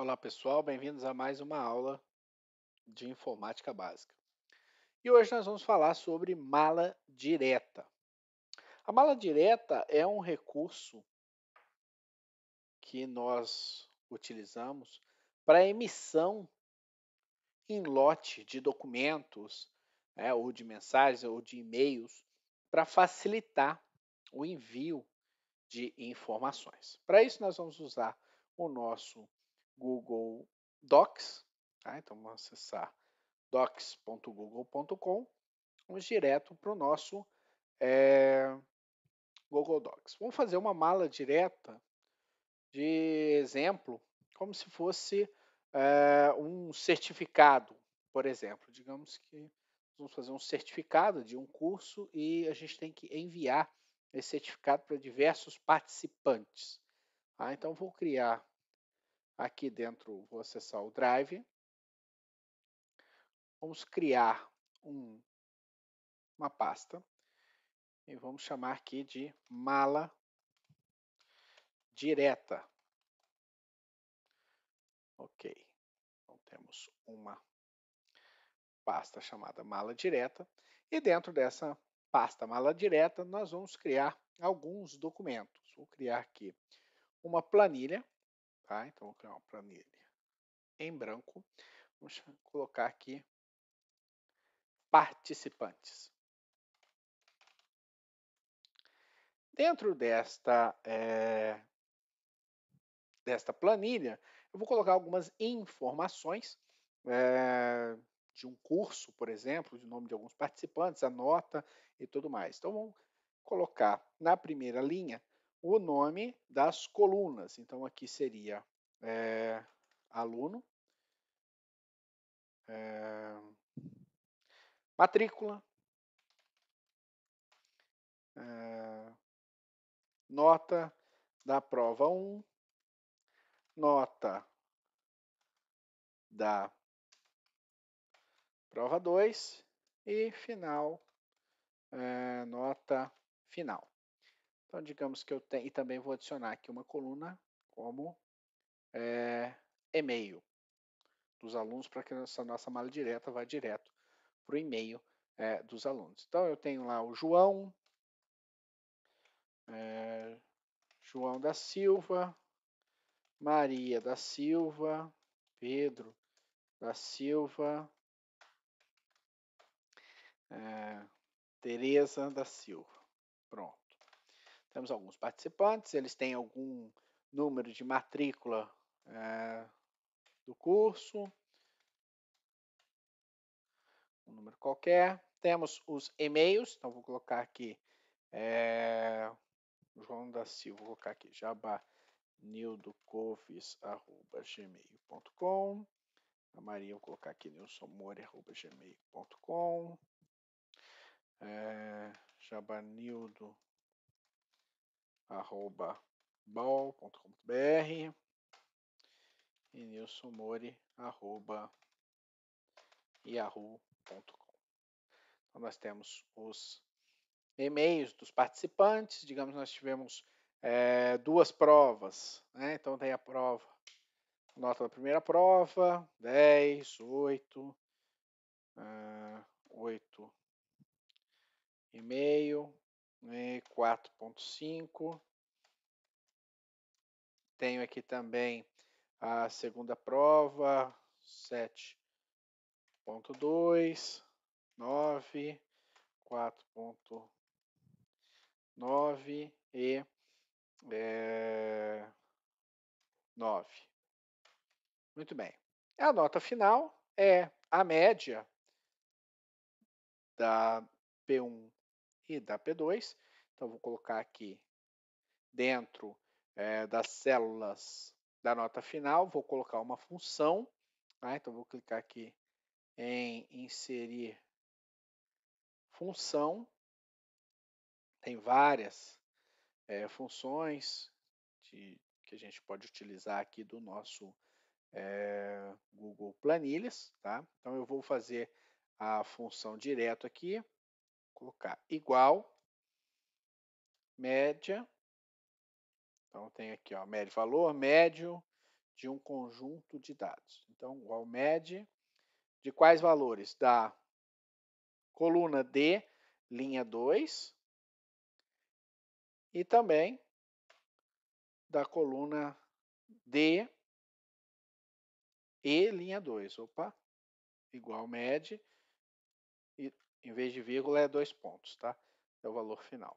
Olá pessoal, bem-vindos a mais uma aula de informática básica. E hoje nós vamos falar sobre mala direta. A mala direta é um recurso que nós utilizamos para emissão em lote de documentos, né, ou de mensagens, ou de e-mails, para facilitar o envio de informações. Para isso, nós vamos usar o nosso Google Docs, tá? então vamos acessar docs.google.com, vamos direto para o nosso é, Google Docs. Vamos fazer uma mala direta de exemplo, como se fosse é, um certificado, por exemplo. Digamos que vamos fazer um certificado de um curso e a gente tem que enviar esse certificado para diversos participantes. Ah, então, vou criar Aqui dentro vou acessar o Drive. Vamos criar um, uma pasta e vamos chamar aqui de mala direta. Ok, então temos uma pasta chamada mala direta e dentro dessa pasta mala direta nós vamos criar alguns documentos. Vou criar aqui uma planilha então vou criar uma planilha em branco. Vamos colocar aqui participantes. Dentro desta, é, desta planilha, eu vou colocar algumas informações é, de um curso, por exemplo, de nome de alguns participantes, a nota e tudo mais. Então, vamos colocar na primeira linha o nome das colunas. Então, aqui seria é, aluno, é, matrícula, é, nota da prova 1, nota da prova 2 e final, nota final. Então, digamos que eu tenho, e também vou adicionar aqui uma coluna como é, e-mail dos alunos para que essa nossa mala direta vá direto para o e-mail é, dos alunos. Então, eu tenho lá o João, é, João da Silva, Maria da Silva, Pedro da Silva, é, Tereza da Silva. Pronto temos alguns participantes, eles têm algum número de matrícula é, do curso, um número qualquer. Temos os e-mails, então vou colocar aqui é, João da Silva, vou colocar aqui jabanildocoves.gmail.com a Maria, vou colocar aqui nilsonmore.gmail.com é, eh, jabanildo arroba bal.com.br e Nilson Mori, arroba yahoo.com. Então, nós temos os e-mails dos participantes. Digamos, nós tivemos é, duas provas. Né? Então, tem a prova, nota da primeira prova, 10, 8, uh, 8 e meio, né, ponto 4.5. Tenho aqui também a segunda prova, 7.2, 9, 4.9 e é, eh, 9. Muito bem. A nota final é a média da P1 e da P2. Então, vou colocar aqui dentro é, das células da nota final, vou colocar uma função. Tá? Então, vou clicar aqui em inserir função. Tem várias é, funções de, que a gente pode utilizar aqui do nosso é, Google Planilhas. Tá? Então, eu vou fazer a função direto aqui colocar igual, média. Então, tem aqui, ó, médio valor médio de um conjunto de dados. Então, igual média de quais valores? Da coluna D, linha 2, e também da coluna D e linha 2. Opa, igual média em vez de vírgula, é dois pontos, tá? É o valor final.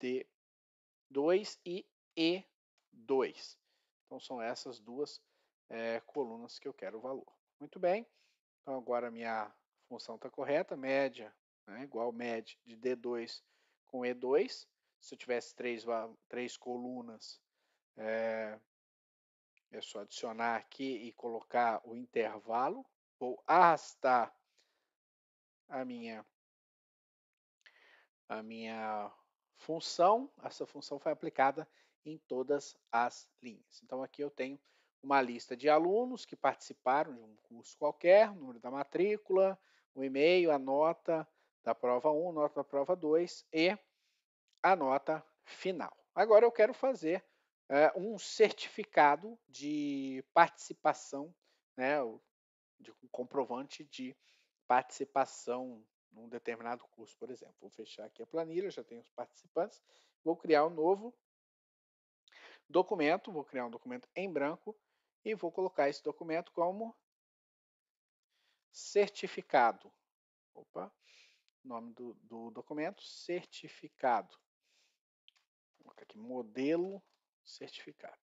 T2 e E2. Então, são essas duas é, colunas que eu quero o valor. Muito bem. Então, agora a minha função está correta. Média né, igual média de D2 com E2. Se eu tivesse três, três colunas, é, é só adicionar aqui e colocar o intervalo vou arrastar a minha a minha função, essa função foi aplicada em todas as linhas. Então aqui eu tenho uma lista de alunos que participaram de um curso qualquer, número da matrícula, o e-mail, a nota da prova 1, nota da prova 2 e a nota final. Agora eu quero fazer é, um certificado de participação, né? de um comprovante de participação num determinado curso, por exemplo. Vou fechar aqui a planilha, já tenho os participantes, vou criar um novo documento, vou criar um documento em branco e vou colocar esse documento como certificado. Opa, nome do, do documento, certificado. Vou colocar aqui modelo certificado.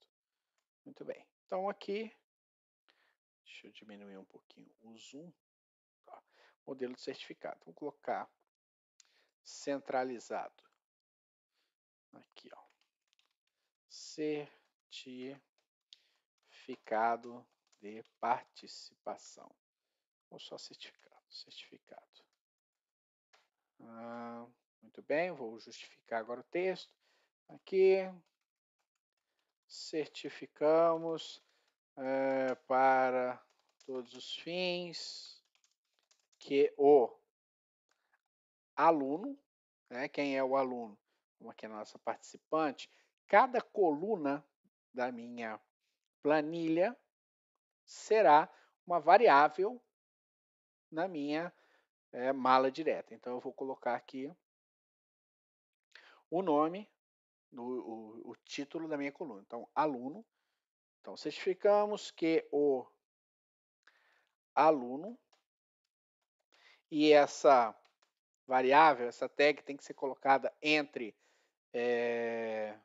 Muito bem. Então aqui Deixa eu diminuir um pouquinho o zoom. Modelo de certificado. Vou colocar centralizado. Aqui, ó. Certificado de participação. Ou só certificado. Certificado. Ah, muito bem, vou justificar agora o texto. Aqui, certificamos é, para todos os fins que o aluno, né, quem é o aluno, como aqui é a nossa participante, cada coluna da minha planilha será uma variável na minha é, mala direta. Então, eu vou colocar aqui o nome, o, o, o título da minha coluna. Então, aluno, então, certificamos que o aluno e essa variável, essa tag tem que ser colocada entre, é,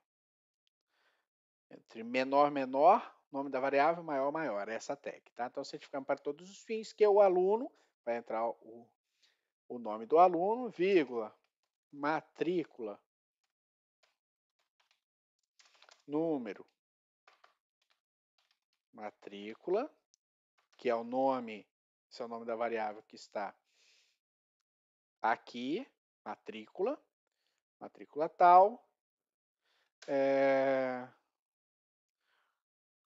entre menor, menor, nome da variável, maior, maior, é essa tag. Tá? Então, certificamos para todos os fins que o aluno, vai entrar o, o nome do aluno, vírgula, matrícula, número, matrícula, que é o nome, esse é o nome da variável que está aqui, matrícula, matrícula tal, é,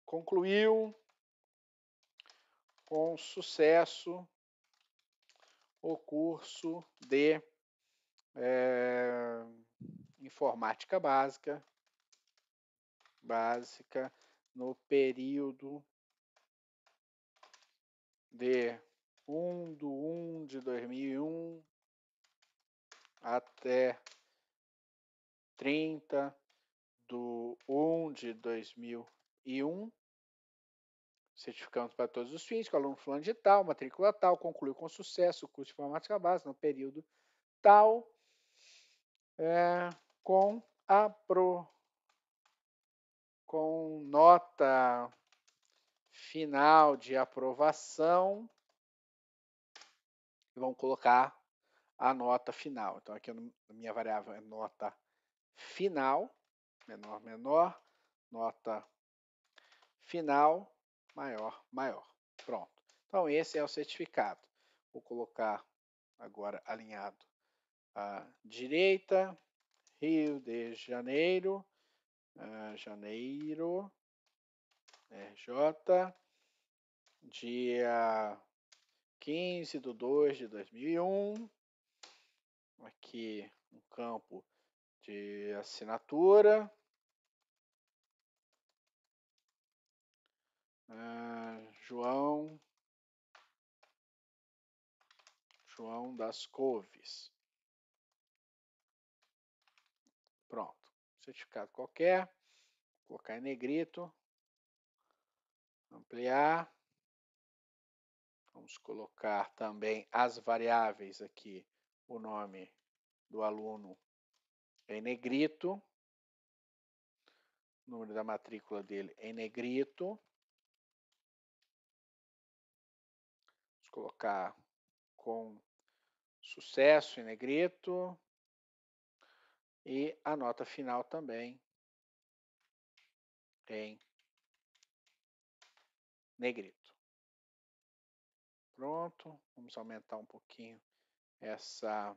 concluiu com sucesso o curso de é, informática básica, básica no período de 1 de 1 de 2001 até 30 de 1 de 2001. Certificamos para todos os fins que o aluno fulano de tal, matrícula tal, concluiu com sucesso o curso de informática básica no período tal, é, com aprovação com nota final de aprovação. Vamos colocar a nota final. Então, aqui a minha variável é nota final, menor, menor, nota final, maior, maior. Pronto. Então, esse é o certificado. Vou colocar agora alinhado à direita, Rio de Janeiro, ah, janeiro, RJ, dia 15 de 2 de 2001. Aqui um campo de assinatura. Uh, João João das Couves. certificado qualquer, colocar em negrito, ampliar. Vamos colocar também as variáveis aqui, o nome do aluno em negrito, o número da matrícula dele em negrito. Vamos colocar com sucesso em negrito, e a nota final também em negrito. Pronto, vamos aumentar um pouquinho essa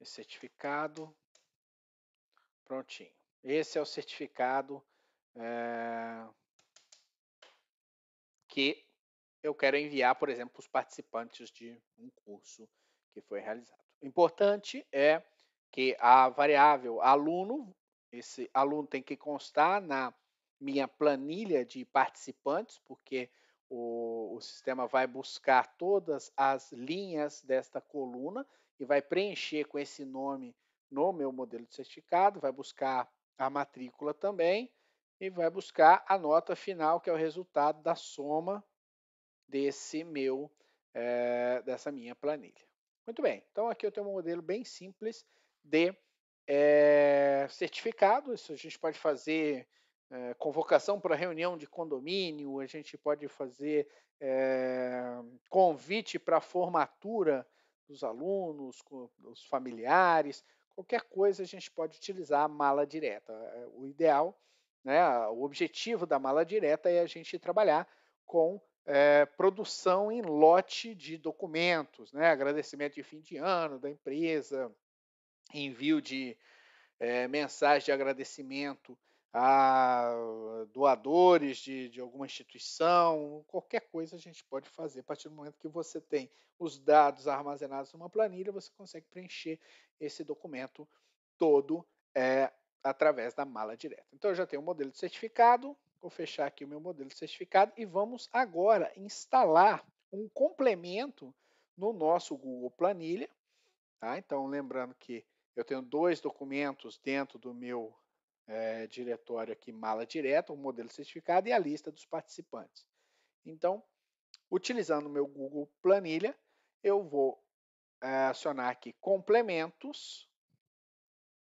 esse certificado. Prontinho. Esse é o certificado é, que eu quero enviar, por exemplo, os participantes de um curso que foi realizado. O importante é que a variável aluno, esse aluno tem que constar na minha planilha de participantes, porque o, o sistema vai buscar todas as linhas desta coluna e vai preencher com esse nome no meu modelo de certificado, vai buscar a matrícula também e vai buscar a nota final, que é o resultado da soma desse meu, é, dessa minha planilha. Muito bem, então aqui eu tenho um modelo bem simples de é, certificado, isso a gente pode fazer é, convocação para reunião de condomínio, a gente pode fazer é, convite para formatura dos alunos, dos familiares, qualquer coisa a gente pode utilizar a mala direta. O ideal, né, o objetivo da mala direta é a gente trabalhar com é, produção em lote de documentos, né? agradecimento de fim de ano da empresa, envio de é, eh, mensagem de agradecimento a doadores de, de alguma instituição, qualquer coisa a gente pode fazer. A partir do momento que você tem os dados armazenados numa planilha, você consegue preencher esse documento todo é, através da mala direta. Então, eu já tenho o um modelo de certificado, Vou fechar aqui o meu modelo de certificado e vamos agora instalar um complemento no nosso Google Planilha. Tá? Então, lembrando que eu tenho dois documentos dentro do meu é, diretório aqui, mala direta, o modelo certificado e a lista dos participantes. Então, utilizando o meu Google Planilha, eu vou é, acionar aqui complementos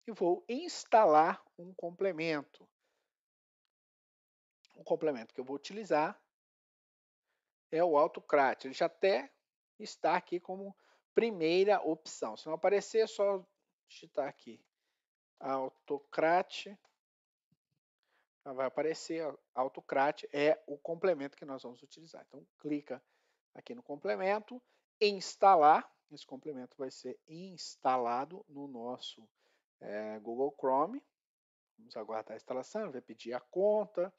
e vou instalar um complemento o complemento que eu vou utilizar é o autocrat. Ele já até está aqui como primeira opção. Se não aparecer, é só digitar aqui autocrat. Ah, vai aparecer autocrat é o complemento que nós vamos utilizar. Então clica aqui no complemento, instalar. Esse complemento vai ser instalado no nosso é, Google Chrome. Vamos aguardar a instalação, vai pedir a conta,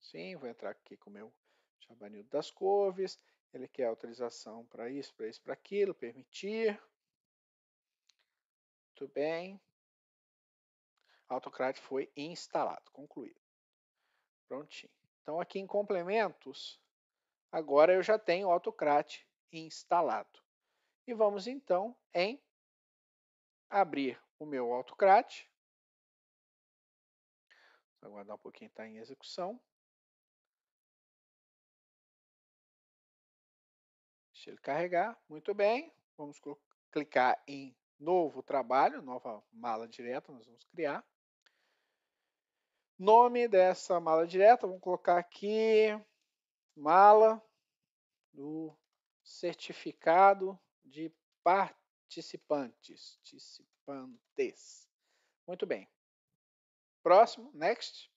Sim, vou entrar aqui com o meu Javanildo das Couves. Ele quer autorização para isso, para isso, para aquilo, permitir. Muito bem. autocrate foi instalado, concluído. Prontinho. Então, aqui em complementos, agora eu já tenho autocrate instalado. E vamos, então, em abrir o meu autocrate Vou aguardar um pouquinho, está em execução. Deixa ele carregar. Muito bem. Vamos clicar em novo trabalho, nova mala direta, nós vamos criar. Nome dessa mala direta, vamos colocar aqui mala do certificado de participantes. Participantes. Muito bem. Próximo, next.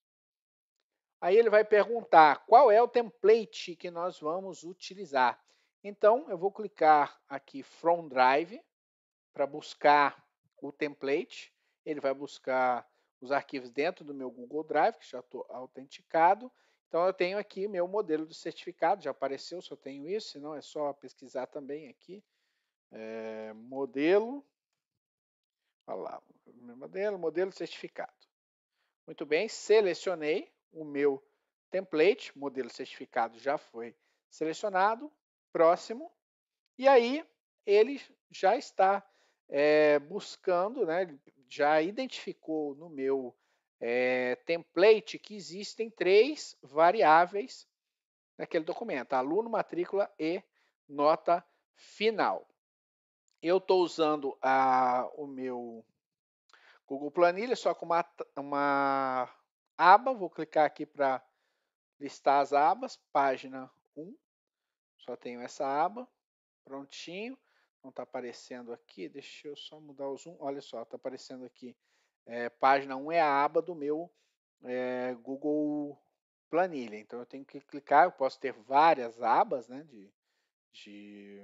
Aí ele vai perguntar qual é o template que nós vamos utilizar. Então, eu vou clicar aqui From Drive para buscar o template. Ele vai buscar os arquivos dentro do meu Google Drive, que já estou autenticado. Então, eu tenho aqui meu modelo de certificado, já apareceu, se eu tenho isso, senão é só pesquisar também aqui. É, modelo, olha lá, meu modelo, modelo de certificado. Muito bem, selecionei o meu template, modelo certificado já foi selecionado, próximo, e aí ele já está é, buscando, né, já identificou no meu é, template que existem três variáveis naquele documento: aluno, matrícula e nota final. Eu estou usando a, o meu Google Planilha só com uma, uma aba. Vou clicar aqui para listar as abas, página 1. Só tenho essa aba, prontinho. Não está aparecendo aqui, deixa eu só mudar o zoom. Olha só, está aparecendo aqui. É, página 1 é a aba do meu é, Google Planilha. Então, eu tenho que clicar, eu posso ter várias abas né, de, de,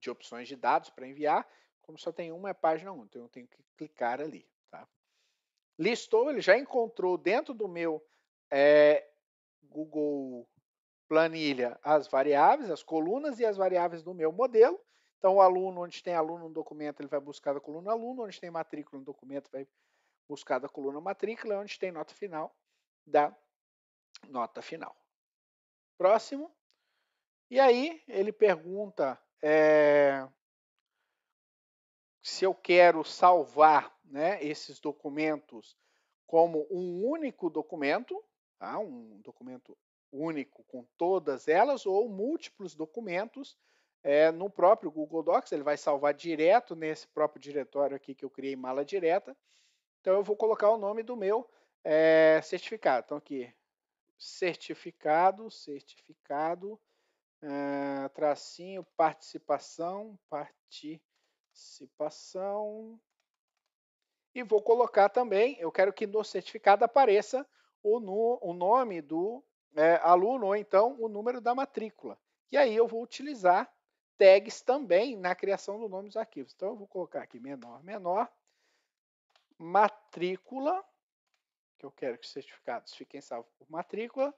de opções de dados para enviar. Como só tem uma, é página 1, então eu tenho que clicar ali. Tá? Listou, ele já encontrou dentro do meu é, Google planilha as variáveis, as colunas e as variáveis do meu modelo. Então, o aluno, onde tem aluno no documento, ele vai buscar da coluna aluno, onde tem matrícula no documento, vai buscar da coluna matrícula, onde tem nota final, da nota final. Próximo. E aí, ele pergunta é, se eu quero salvar né, esses documentos como um único documento, tá? um documento único com todas elas ou múltiplos documentos é, no próprio Google Docs. Ele vai salvar direto nesse próprio diretório aqui que eu criei, mala direta. Então, eu vou colocar o nome do meu é, certificado. Então, aqui, certificado, certificado, é, tracinho, participação, participação. E vou colocar também, eu quero que no certificado apareça o, no, o nome do é, aluno ou então o número da matrícula. E aí eu vou utilizar tags também na criação do nome dos arquivos. Então eu vou colocar aqui menor, menor, matrícula, que eu quero que os certificados fiquem salvos por matrícula.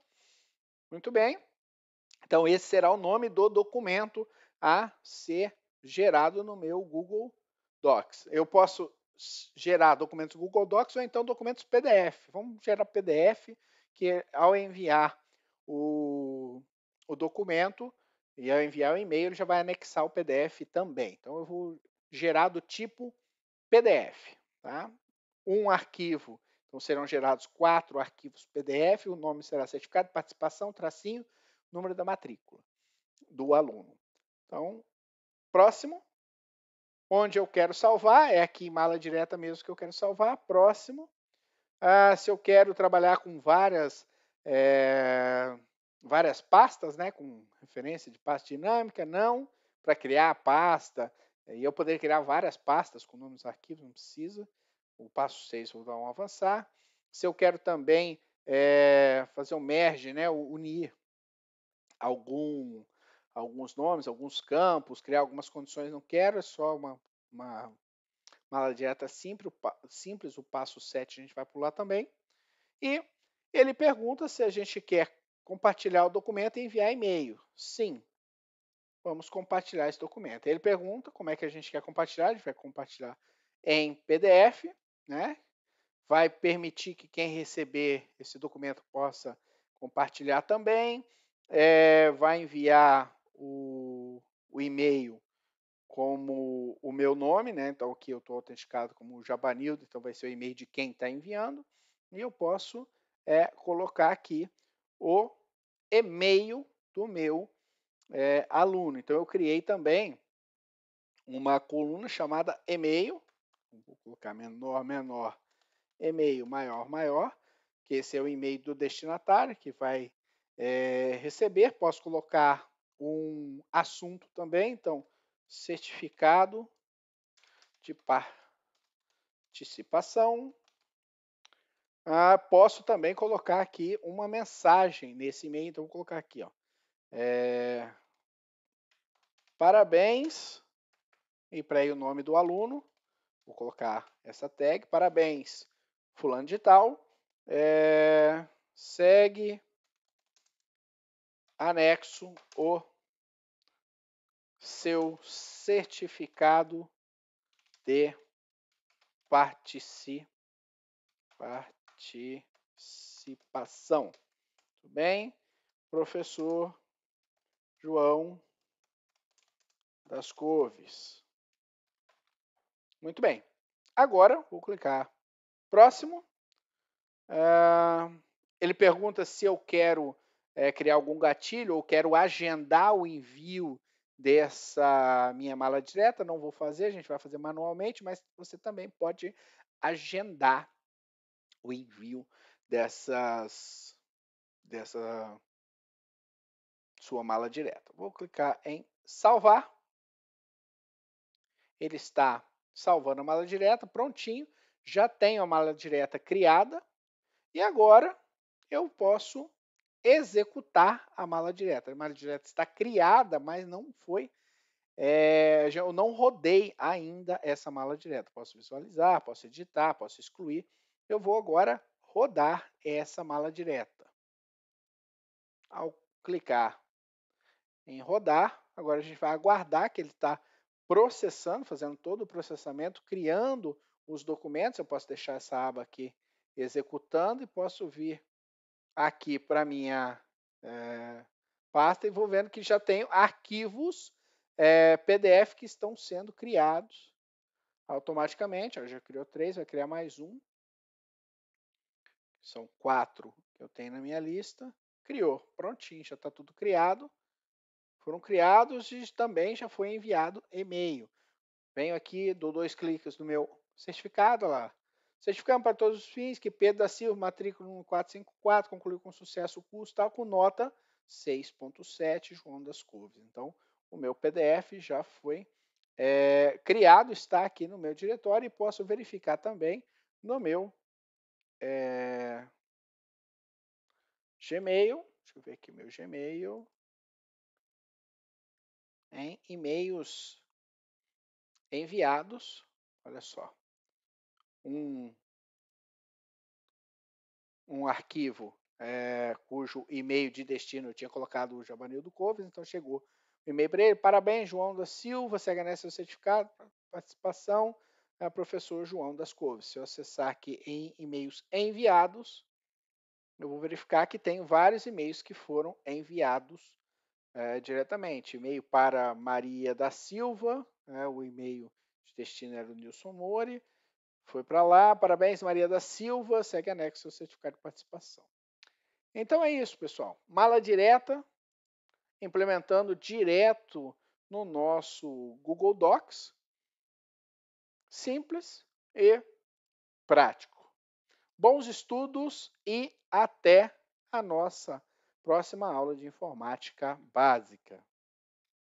Muito bem. Então esse será o nome do documento a ser gerado no meu Google Docs. Eu posso gerar documentos Google Docs ou então documentos PDF. Vamos gerar PDF que é, ao enviar o, o documento e ao enviar o e-mail ele já vai anexar o PDF também. Então eu vou gerar do tipo PDF, tá? Um arquivo, então serão gerados quatro arquivos PDF, o nome será certificado, participação, tracinho, número da matrícula do aluno. Então, próximo, onde eu quero salvar, é aqui em mala direta mesmo que eu quero salvar, próximo. Ah, se eu quero trabalhar com várias é, várias pastas, né, com referência de pasta dinâmica, não, para criar a pasta, eh, e eu poder criar várias pastas com nomes arquivos, não precisa. O passo 6 vou dar um avançar. Se eu quero também é, fazer um merge, né, unir algum, alguns nomes, alguns campos, criar algumas condições, não quero, é só uma, uma mala direta simples, simples, o passo 7 a gente vai pular também. E ele pergunta se a gente quer compartilhar o documento e enviar e-mail. Sim, vamos compartilhar esse documento. Ele pergunta como é que a gente quer compartilhar, a gente vai compartilhar em PDF, né? Vai permitir que quem receber esse documento possa compartilhar também. É, vai enviar o, o e-mail como o meu nome, né? Então aqui eu estou autenticado como Jabanildo, então vai ser o e-mail de quem está enviando. E eu posso é colocar aqui o e-mail do meu é, aluno. Então, eu criei também uma coluna chamada e-mail. Vou colocar menor, menor, e-mail, maior, maior, que esse é o e-mail do destinatário que vai é, receber. Posso colocar um assunto também, então, certificado de participação ah, posso também colocar aqui uma mensagem nesse e-mail. Então, vou colocar aqui, ó. É... Parabéns. E para aí o nome do aluno, vou colocar essa tag. Parabéns, fulano de tal. É... Segue anexo o seu certificado de participação participação. Tudo bem? Professor João das Couves. Muito bem. Agora, vou clicar próximo. Ah, ele pergunta se eu quero é, criar algum gatilho ou quero agendar o envio dessa minha mala direta. Não vou fazer, a gente vai fazer manualmente, mas você também pode agendar o envio dessas dessa sua mala direta. Vou clicar em salvar. Ele está salvando a mala direta, prontinho. Já tenho a mala direta criada. E agora eu posso executar a mala direta. A mala direta está criada, mas não foi. É, eu não rodei ainda essa mala direta. Posso visualizar, posso editar, posso excluir eu vou agora rodar essa mala direta. Ao clicar em rodar, agora a gente vai aguardar que ele está processando, fazendo todo o processamento, criando os documentos. Eu posso deixar essa aba aqui executando e posso vir aqui para minha é, pasta e vou vendo que já tenho arquivos é, eh, PDF que estão sendo criados automaticamente. já criou três, vai criar mais um são quatro que eu tenho na minha lista. Criou, prontinho, já está tudo criado. Foram criados e também já foi enviado e-mail. Venho aqui, dou dois cliques no meu certificado lá. Certificado para todos os fins que Pedro da Silva, matrícula 1454, concluiu com sucesso o curso, tal, com nota 6.7, João das Couves. Então, o meu PDF já foi é, criado, está aqui no meu diretório e posso verificar também no meu é, Gmail, deixa eu ver aqui meu Gmail, em e-mails enviados, olha só, um, um arquivo é, cujo e-mail de destino eu tinha colocado o Jabanildo Coves, então chegou o e-mail para ele, parabéns João da Silva, segue nessa certificado, participação, é o professor João das Coves. Se eu acessar aqui em e-mails enviados, eu vou verificar que tem vários e-mails que foram enviados é, diretamente. E-mail para Maria da Silva, é, o e-mail de destino era o Nilson Mori. Foi para lá. Parabéns, Maria da Silva. Segue anexo o certificado de participação. Então é isso, pessoal. Mala direta, implementando direto no nosso Google Docs simples e prático. Bons estudos e até a nossa próxima aula de informática básica.